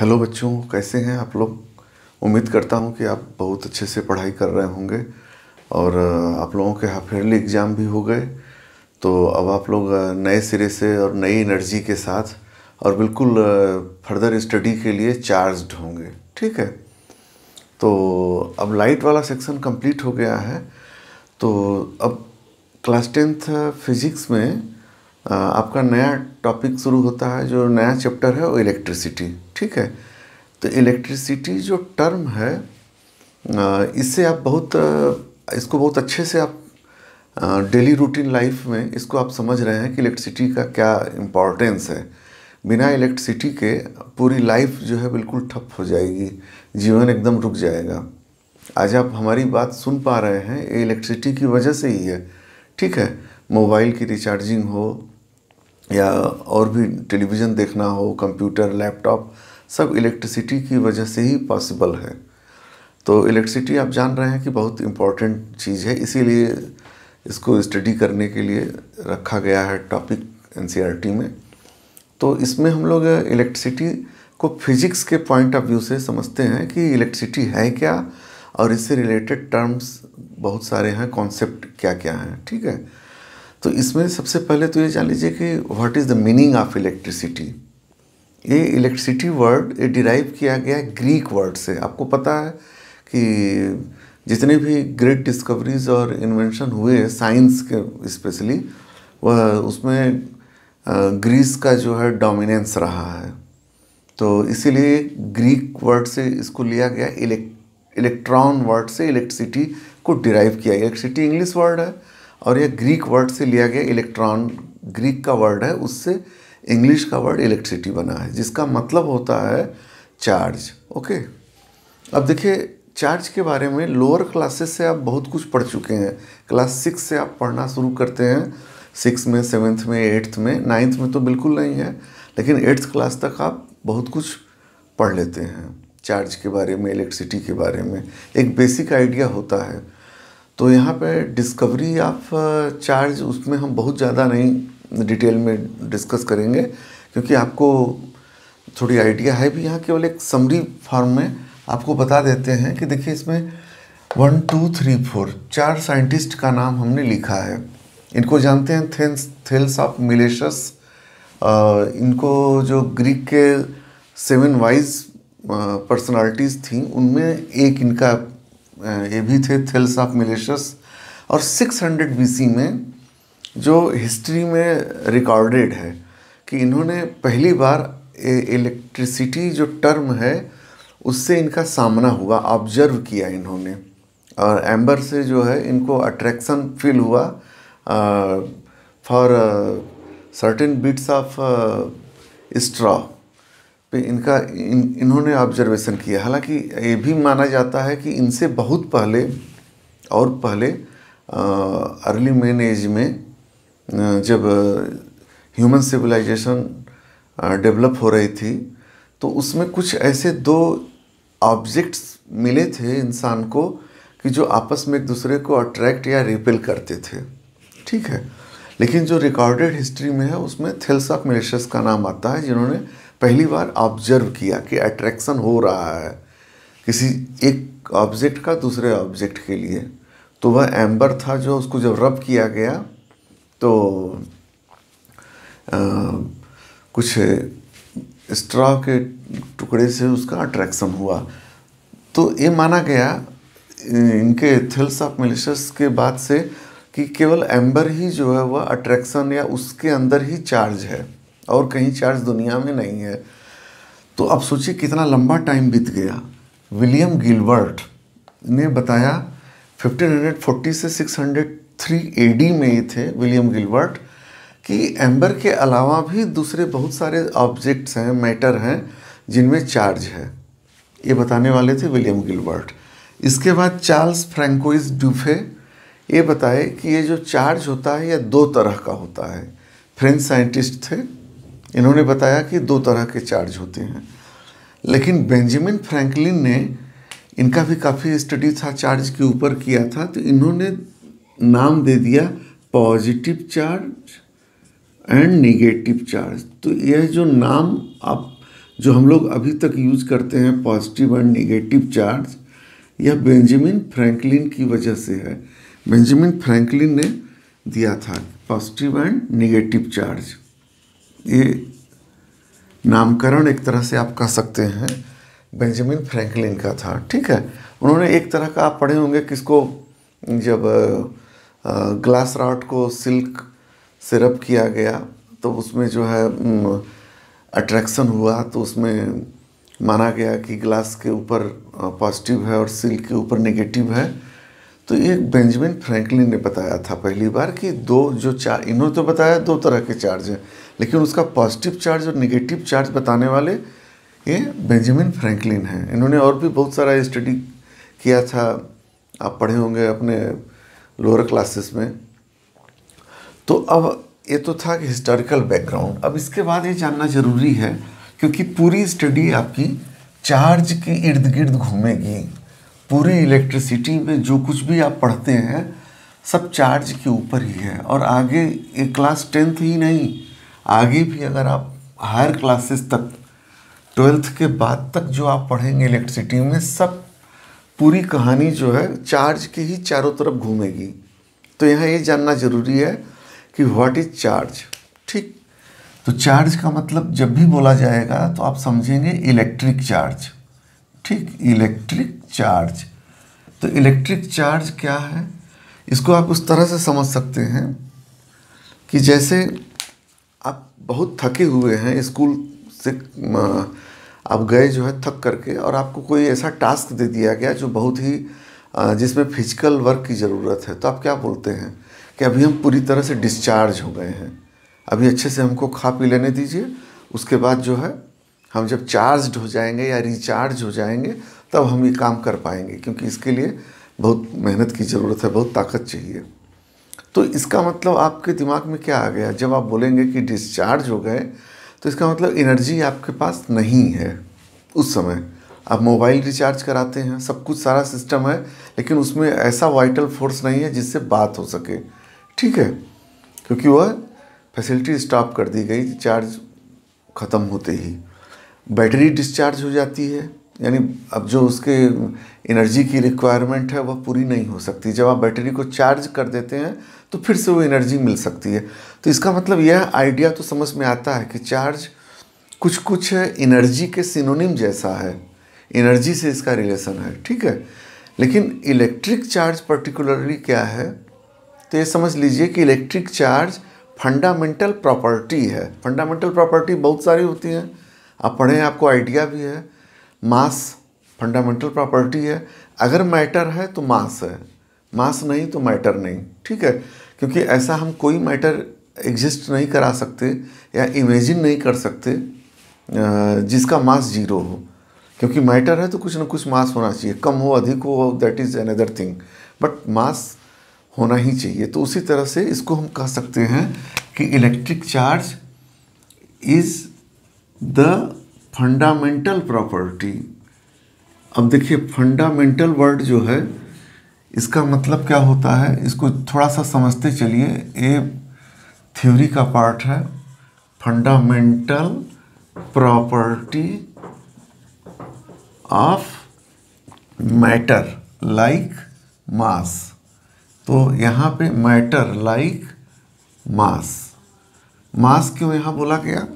hello बच्चों कैसे हैं आप लोग उम्मीद करता हूँ कि आप बहुत अच्छे से पढ़ाई कर रहे होंगे और आप लोगों के ईयरली एग्ज़ाम भी हो गए तो अब आप लोग नए सिरे से और नई एनर्जी के साथ और बिल्कुल फर्दर स्टडी के लिए चार्ज्ड होंगे ठीक है तो अब लाइट वाला सेक्शन कंप्लीट हो गया है तो अब क्लास टेंथ फिज़िक्स में आपका नया टॉपिक शुरू होता है जो नया चैप्टर है वो इलेक्ट्रिसिटी ठीक है तो इलेक्ट्रिसिटी जो टर्म है इससे आप बहुत इसको बहुत अच्छे से आप डेली रूटीन लाइफ में इसको आप समझ रहे हैं कि इलेक्ट्रिसिटी का क्या इम्पोर्टेंस है बिना इलेक्ट्रिसिटी के पूरी लाइफ जो है बिल्कुल ठप हो जाएगी जीवन एकदम रुक जाएगा आज आप हमारी बात सुन पा रहे हैं ये इलेक्ट्रिसिटी की वजह से ही है ठीक है मोबाइल की रिचार्जिंग हो या और भी टेलीविज़न देखना हो कंप्यूटर लैपटॉप सब इलेक्ट्रिसिटी की वजह से ही पॉसिबल है तो इलेक्ट्रिसिटी आप जान रहे हैं कि बहुत इम्पॉर्टेंट चीज़ है इसीलिए इसको स्टडी करने के लिए रखा गया है टॉपिक एन में तो इसमें हम लोग इलेक्ट्रिसिटी को फिजिक्स के पॉइंट ऑफ व्यू से समझते हैं कि इलेक्ट्रिसिटी है क्या और इससे रिलेटेड टर्म्स बहुत सारे हैं कॉन्सेप्ट क्या क्या हैं ठीक है तो इसमें सबसे पहले तो ये जान लीजिए कि what is the meaning of electricity ये इलेक्ट्रिसिटी वर्ड ये डिराइव किया गया है ग्रीक वर्ड से आपको पता है कि जितने भी ग्रेट डिस्कवरीज और इन्वेंशन हुए साइंस के स्पेशली वह उसमें ग्रीस का जो है डोमिनेंस रहा है तो इसीलिए ग्रीक वर्ड से इसको लिया गया इलेक्ट्रॉन वर्ड से इलेक्ट्रिसिटी को डिराइव किया इलेक्ट्रिसिटी इंग्लिश वर्ड है और यह ग्रीक वर्ड से लिया गया इलेक्ट्रॉन ग्रीक का वर्ड है उससे इंग्लिश का वर्ड इलेक्ट्रिसिटी बना है जिसका मतलब होता है चार्ज ओके अब देखिए चार्ज के बारे में लोअर क्लासेस से आप बहुत कुछ पढ़ चुके हैं क्लास सिक्स से आप पढ़ना शुरू करते हैं सिक्स में सेवन्थ में एट्थ में नाइन्थ में तो बिल्कुल नहीं है लेकिन एट्थ क्लास तक आप बहुत कुछ पढ़ लेते हैं चार्ज के बारे में इलेक्ट्रिसिटी के बारे में एक बेसिक आइडिया होता है तो यहाँ पे डिस्कवरी ऑफ चार्ज उसमें हम बहुत ज़्यादा नहीं डिटेल में डिस्कस करेंगे क्योंकि आपको थोड़ी आइडिया है भी यहाँ केवल एक समरी फॉर्म में आपको बता देते हैं कि देखिए इसमें वन टू थ्री फोर चार साइंटिस्ट का नाम हमने लिखा है इनको जानते हैं थेंस थेल्स ऑफ मिलेशस इनको जो ग्रीक के सेवन वाइज पर्सनालिटीज़ थी उनमें एक इनका ये भी थे थेल्स ऑफ मिलेशस और 600 हंड्रेड में जो हिस्ट्री में रिकॉर्डेड है कि इन्होंने पहली बार इलेक्ट्रिसिटी जो टर्म है उससे इनका सामना हुआ ऑब्जर्व किया इन्होंने और एम्बर से जो है इनको अट्रैक्शन फील हुआ for certain bits of straw पे इनका इन इन्होंने ऑब्जर्वेशन किया हालांकि ये भी माना जाता है कि इनसे बहुत पहले और पहले अर्ली मेन एज में जब ह्यूमन सिविलाइजेशन डेवलप हो रही थी तो उसमें कुछ ऐसे दो ऑब्जेक्ट्स मिले थे इंसान को कि जो आपस में एक दूसरे को अट्रैक्ट या रिपेल करते थे ठीक है लेकिन जो रिकॉर्डेड हिस्ट्री में है उसमें थेल्स ऑफ मिलेशस का नाम आता है जिन्होंने पहली बार ऑब्जर्व किया कि अट्रैक्शन हो रहा है किसी एक ऑब्जेक्ट का दूसरे ऑब्जेक्ट के लिए तो वह एम्बर था जो उसको जब रब किया गया तो आ, कुछ स्ट्रॉ के टुकड़े से उसका अट्रैक्शन हुआ तो ये माना गया इनके थिल्स ऑफ मिलिशस के बाद से कि केवल एम्बर ही जो है वह अट्रैक्शन या उसके अंदर ही चार्ज है और कहीं चर्च दुनिया में नहीं है तो अब सोचिए कितना लंबा टाइम बीत गया विलियम गिलबर्ट ने बताया 1540 से 603 एडी में ये थे विलियम गिलबर्ट कि एम्बर के अलावा भी दूसरे बहुत सारे ऑब्जेक्ट्स हैं मैटर हैं जिनमें चार्ज है ये बताने वाले थे विलियम गिलबर्ट इसके बाद चार्ल्स फ्रेंकोइस डूफे ये बताए कि ये जो चार्ज होता है यह दो तरह का होता है फ्रेंच साइंटिस्ट थे इन्होंने बताया कि दो तरह के चार्ज होते हैं लेकिन बेंजामिन फ्रैंकलिन ने इनका भी काफ़ी स्टडी था चार्ज के ऊपर किया था तो इन्होंने नाम दे दिया positive charge and negative charge तो यह जो नाम आप जो हम लोग अभी तक यूज करते हैं पॉजिटिव एंड नेगेटिव चार्ज यह बेंजामिन फ्रैंकलिन की वजह से है बेंजामिन फ्रैंकलिन ने दिया था पॉजिटिव एंड नेगेटिव चार्ज ये नामकरण एक तरह से आप कह सकते हैं बेंजामिन फ्रैंकलिन का था ठीक है उन्होंने एक तरह का आप पढ़े होंगे किसको जब ग्लास रॉड को सिल्क सिरप किया गया तो उसमें जो है अट्रैक्शन हुआ तो उसमें माना गया कि ग्लास के ऊपर पॉजिटिव है और सिल्क के ऊपर नेगेटिव है तो एक बेंजामिन फ्रैंकलिन ने बताया था पहली बार कि दो जो चार इन्होंने तो बताया दो तरह के चार्ज हैं लेकिन उसका पॉजिटिव चार्ज और निगेटिव चार्ज बताने वाले ये बेंजामिन फ्रैंकलिन हैं इन्होंने और भी बहुत सारा स्टडी किया था आप पढ़े होंगे अपने लोअर क्लासेस में तो अब ये तो था कि हिस्टोरिकल बैकग्राउंड अब इसके बाद ये जानना ज़रूरी है क्योंकि पूरी स्टडी आपकी चार्ज के इर्द गिर्द घूमेगी पूरे इलेक्ट्रिसिटी में जो कुछ भी आप पढ़ते हैं सब चार्ज के ऊपर ही है और आगे एक क्लास टेंथ ही नहीं आगे भी अगर आप हायर क्लासेस तक ट्वेल्थ के बाद तक जो आप पढ़ेंगे इलेक्ट्रिसिटी में सब पूरी कहानी जो है चार्ज के ही चारों तरफ घूमेगी तो यहाँ ये जानना जरूरी है कि व्हाट इज चार्ज ठीक तो चार्ज का मतलब जब भी बोला जाएगा तो आप समझेंगे इलेक्ट्रिक चार्ज ठीक इलेक्ट्रिक चार्ज तो इलेक्ट्रिक चार्ज क्या है इसको आप उस तरह से समझ सकते हैं कि जैसे आप बहुत थके हुए हैं स्कूल से आप गए जो है थक करके और आपको कोई ऐसा टास्क दे दिया गया जो बहुत ही जिसमें फिजिकल वर्क की ज़रूरत है तो आप क्या बोलते हैं कि अभी हम पूरी तरह से डिस्चार्ज हो गए हैं अभी अच्छे से हमको खा पी लेने दीजिए उसके बाद जो है हम जब चार्ज हो जाएंगे या रिचार्ज हो जाएंगे तब हम ये काम कर पाएंगे क्योंकि इसके लिए बहुत मेहनत की ज़रूरत है बहुत ताकत चाहिए तो इसका मतलब आपके दिमाग में क्या आ गया जब आप बोलेंगे कि डिस्चार्ज हो गए तो इसका मतलब एनर्जी आपके पास नहीं है उस समय आप मोबाइल रिचार्ज कराते हैं सब कुछ सारा सिस्टम है लेकिन उसमें ऐसा वाइटल फोर्स नहीं है जिससे बात हो सके ठीक है क्योंकि वह फैसिलिटी स्टॉप कर दी गई चार्ज ख़त्म होते ही बैटरी डिस्चार्ज हो जाती है यानी अब जो उसके एनर्जी की रिक्वायरमेंट है वह पूरी नहीं हो सकती जब आप बैटरी को चार्ज कर देते हैं तो फिर से वो एनर्जी मिल सकती है तो इसका मतलब यह आइडिया तो समझ में आता है कि चार्ज कुछ कुछ एनर्जी के सिनोनिम जैसा है एनर्जी से इसका रिलेशन है ठीक है लेकिन इलेक्ट्रिक चार्ज पर्टिकुलरली क्या है तो ये समझ लीजिए कि इलेक्ट्रिक चार्ज फंडामेंटल प्रॉपर्टी है फंडामेंटल प्रॉपर्टी बहुत सारी होती हैं आप पढ़ें आपको आइडिया भी है मास फंडामेंटल प्रॉपर्टी है अगर मैटर है तो मास है मास नहीं तो मैटर नहीं ठीक है क्योंकि ऐसा हम कोई मैटर एग्जिस्ट नहीं करा सकते या इमेजिन नहीं कर सकते जिसका मास जीरो हो क्योंकि मैटर है तो कुछ ना कुछ मास होना चाहिए कम हो अधिक हो that is another thing but mass होना ही चाहिए तो उसी तरह से इसको हम कह सकते हैं कि electric charge is the fundamental property अब देखिए फंडामेंटल वर्ड जो है इसका मतलब क्या होता है इसको थोड़ा सा समझते चलिए ये थ्योरी का पार्ट है fundamental property of matter like mass तो यहाँ पे मैटर लाइक मास मास क्यों यहाँ बोला गया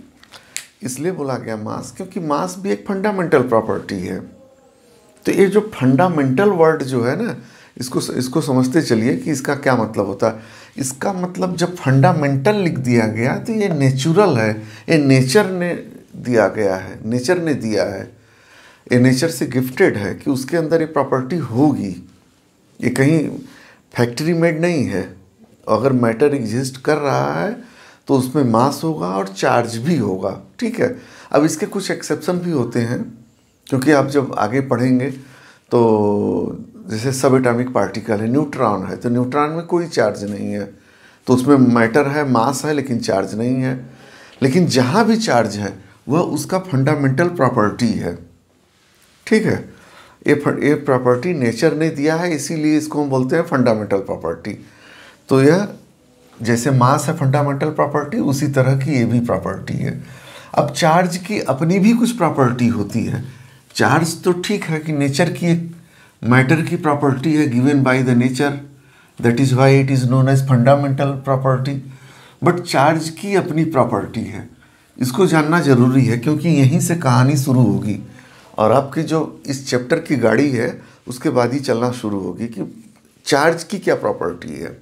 इसलिए बोला गया मास क्योंकि मास भी एक फंडामेंटल प्रॉपर्टी है तो ये जो फंडामेंटल वर्ड जो है ना इसको इसको समझते चलिए कि इसका क्या मतलब होता है इसका मतलब जब फंडामेंटल लिख दिया गया तो ये नेचुरल है ये नेचर ने दिया गया है नेचर ने दिया है ये नेचर से गिफ्टेड है कि उसके अंदर ये प्रॉपर्टी होगी ये कहीं फैक्ट्री मेड नहीं है अगर मैटर एग्जिस्ट कर रहा है तो उसमें मास होगा और चार्ज भी होगा ठीक है अब इसके कुछ एक्सेप्शन भी होते हैं क्योंकि आप जब आगे पढ़ेंगे तो जैसे सब एटॉमिक पार्टिकल है न्यूट्रॉन है तो न्यूट्रॉन में कोई चार्ज नहीं है तो उसमें मैटर है मास है लेकिन चार्ज नहीं है लेकिन जहाँ भी चार्ज है वह उसका फंडामेंटल प्रॉपर्टी है ठीक है ये ये प्रॉपर्टी नेचर ने दिया है इसीलिए इसको हम बोलते हैं फंडामेंटल प्रॉपर्टी तो यह जैसे मास है फंडामेंटल प्रॉपर्टी उसी तरह की ये भी प्रॉपर्टी है अब चार्ज की अपनी भी कुछ प्रॉपर्टी होती है चार्ज तो ठीक है कि नेचर की एक मैटर की प्रॉपर्टी है given by the nature that is why it is known as fundamental property but charge की अपनी प्रॉपर्टी है इसको जानना ज़रूरी है क्योंकि यहीं से कहानी शुरू होगी और आपकी जो इस चैप्टर की गाड़ी है उसके बाद ही चलना शुरू होगी कि चार्ज की क्या प्रॉपर्टी है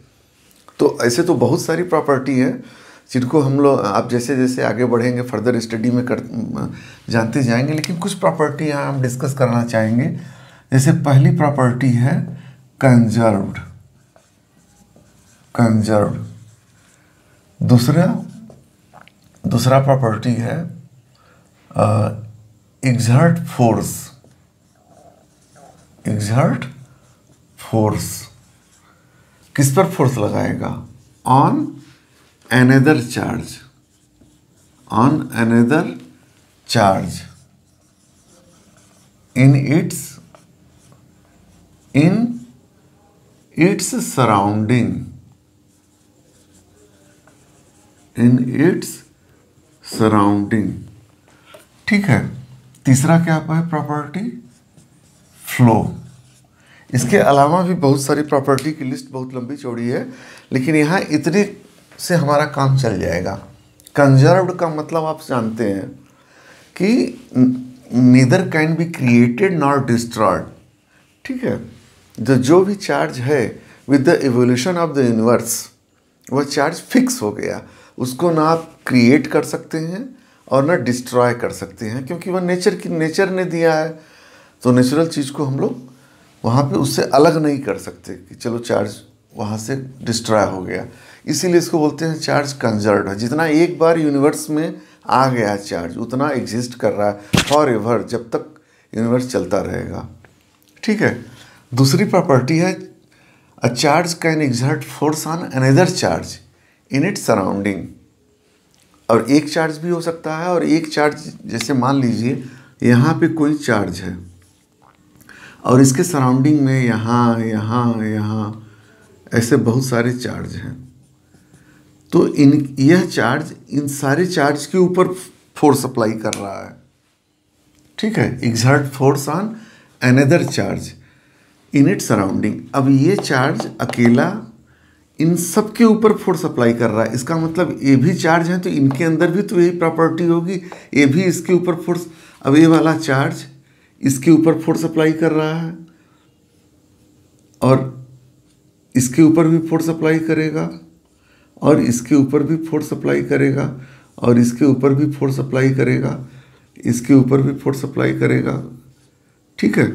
तो ऐसे तो बहुत सारी प्रॉपर्टी है जिनको हम लोग आप जैसे जैसे आगे बढ़ेंगे फर्दर स्टडी में कर जानते जाएंगे लेकिन कुछ प्रॉपर्टी यहाँ हम डिस्कस करना चाहेंगे जैसे पहली प्रॉपर्टी है कंजर्व्ड कंजर्व्ड दूसरा दूसरा प्रॉपर्टी है एग्जर्ट फोर्स एग्जर्ट फोर्स किस पर फोर्स लगाएगा on another charge on another charge in its in its surrounding in its surrounding ठीक है तीसरा क्या है प्रॉपर्टी फ्लो इसके अलावा भी बहुत सारी प्रॉपर्टी की लिस्ट बहुत लंबी चौड़ी है लेकिन यहाँ इतने से हमारा काम चल जाएगा कंजर्व्ड का मतलब आप जानते हैं कि neither can be created not destroyed ठीक है जो जो भी चार्ज है with the evolution of the universe वह चार्ज फिक्स हो गया उसको ना आप क्रिएट कर सकते हैं और ना डिस्ट्रॉय कर सकते हैं क्योंकि वह नेचर की नेचर ने दिया है तो नेचुरल चीज़ को हम लोग वहाँ पे उससे अलग नहीं कर सकते कि चलो चार्ज वहाँ से डिस्ट्रॉय हो गया इसीलिए इसको बोलते हैं चार्ज कंजर्व है जितना एक बार यूनिवर्स में आ गया चार्ज उतना एग्जिस्ट कर रहा है फॉर एवर जब तक यूनिवर्स चलता रहेगा ठीक है दूसरी प्रॉपर्टी है a charge can exert force on another charge in it surrounding और एक चार्ज भी हो सकता है और एक चार्ज जैसे मान लीजिए यहाँ पे कोई चार्ज है और इसके सराउंडिंग में यहाँ यहाँ यहाँ ऐसे बहुत सारे चार्ज हैं तो इन यह चार्ज इन सारे चार्ज के ऊपर फोर्स अप्लाई कर रहा है ठीक है exact force on another charge in it surrounding अब ये चार्ज अकेला इन सब के ऊपर फोर्स अप्लाई कर रहा है इसका मतलब ये भी चार्ज है तो इनके अंदर भी तो यही प्रॉपर्टी होगी ये भी इसके ऊपर फोर्स अब ये वाला चार्ज इसके ऊपर फोर्स अप्लाई कर रहा है और इसके ऊपर भी फोर्स अप्लाई करेगा और इसके ऊपर भी फोर्स अप्लाई करेगा और इसके ऊपर भी फोर्स अप्लाई करेगा इसके ऊपर भी फोर्स अप्लाई करेगा ठीक है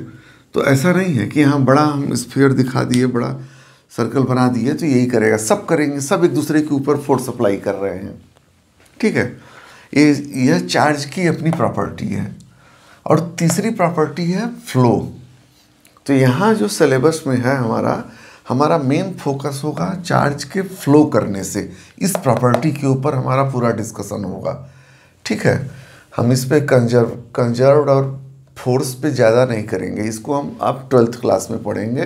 तो ऐसा नहीं है कि हाँ बड़ा हम स्फेयर दिखा दिए बड़ा सर्कल बना दिए तो यही करेगा सब करेंगे सब एक दूसरे के ऊपर फोर्स अप्लाई कर रहे हैं ठीक है ये यह चार्ज की अपनी प्रॉपर्टी है और तीसरी प्रॉपर्टी है फ्लो तो यहाँ जो सिलेबस में है हमारा हमारा मेन फोकस होगा चार्ज के फ्लो करने से इस प्रॉपर्टी के ऊपर हमारा पूरा डिस्कशन होगा ठीक है हम इस पर कंजर्व कंजर्व और फोर्स पे ज़्यादा नहीं करेंगे इसको हम आप ट्वेल्थ क्लास में पढ़ेंगे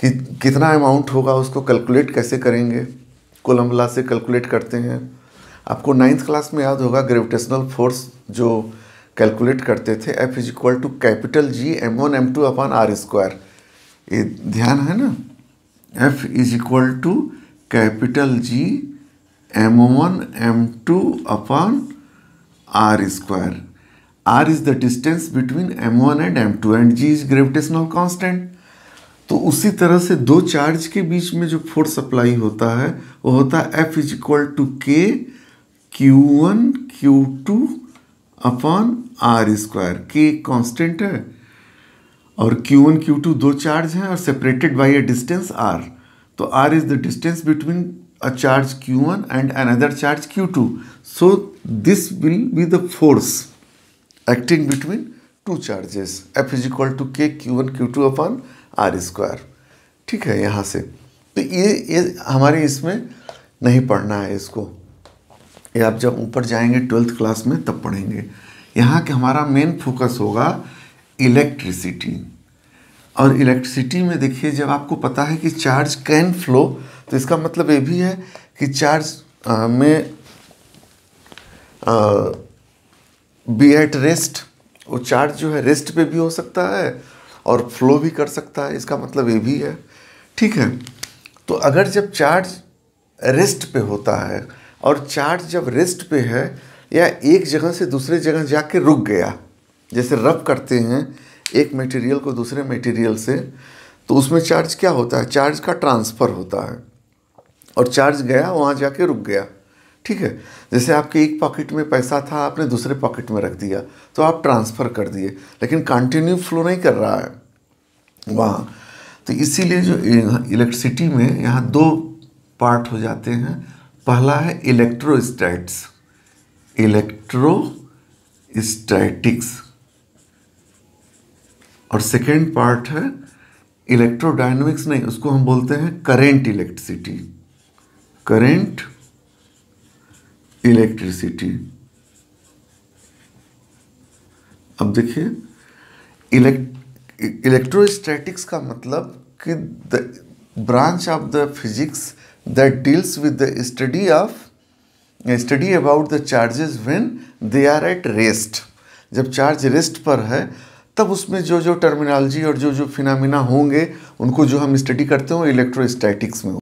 कि कितना अमाउंट होगा उसको कैलकुलेट कैसे करेंगे कोलम्बला से कैलकुलेट करते हैं आपको नाइन्थ क्लास में याद होगा ग्रेविटेशनल फोर्स जो कैलकुलेट करते थे F is equal to capital G M one M two upon R square ये ध्यान है ना F is equal to capital G M one M two upon R square R is the distance between M one and M two and G is gravitational constant तो उसी तरह से दो charge के बीच में जो फोर्स अप्लाई होता है वो होता है F is equal to K Q one Q two upon R square K constant है और Q1 Q2 क्यू दो चार्ज हैं और separated by a distance R तो R is the distance between a charge Q1 and other charge Q2 so this will be the force acting between two charges F is equal to K Q one Q two upon R square ठीक है यहाँ से तो ये ये हमारे इसमें नहीं पढ़ना है इसको ये आप जब ऊपर जाएंगे ट्वेल्थ क्लास में तब पढ़ेंगे यहाँ के हमारा मेन फोकस होगा इलेक्ट्रिसिटी और इलेक्ट्रिसिटी में देखिए जब आपको पता है कि चार्ज कैन फ्लो तो इसका मतलब ये भी है कि चार्ज आ, में बी एट रेस्ट वो चार्ज जो है रेस्ट पे भी हो सकता है और फ्लो भी कर सकता है इसका मतलब ये भी है ठीक है तो अगर जब चार्ज रेस्ट पे होता है और चार्ज जब रेस्ट पे है या एक जगह से दूसरे जगह जाके रुक गया जैसे रब करते हैं एक मटेरियल को दूसरे मटेरियल से तो उसमें चार्ज क्या होता है चार्ज का ट्रांसफ़र होता है और चार्ज गया वहाँ जाके रुक गया ठीक है जैसे आपके एक पॉकेट में पैसा था आपने दूसरे पॉकेट में रख दिया तो आप ट्रांसफ़र कर दिए लेकिन कंटिन्यू फ्लो नहीं कर रहा है वहाँ तो इसीलिए जो इलेक्ट्रिसिटी में यहाँ दो पार्ट हो जाते हैं पहला है इलेक्ट्रोस्टैट्स इलेक्ट्रोस्टैटिक्स और सेकेंड पार्ट है इलेक्ट्रोडायनेमिक्स नहीं उसको हम बोलते हैं करेंट इलेक्ट्रिसिटी करेंट इलेक्ट्रिसिटी अब देखिए इलेक्ट इलेक्ट्रोस्टैटिक्स का मतलब कि the branch of the physics that deals with the study of study about the charges when they are at rest जब चार्ज रेस्ट पर है तब उसमें जो जो टर्मिनोलॉजी और जो जो फिनामिना होंगे उनको जो हम स्टडी करते हो इलेक्ट्रोस्टैटिक्स में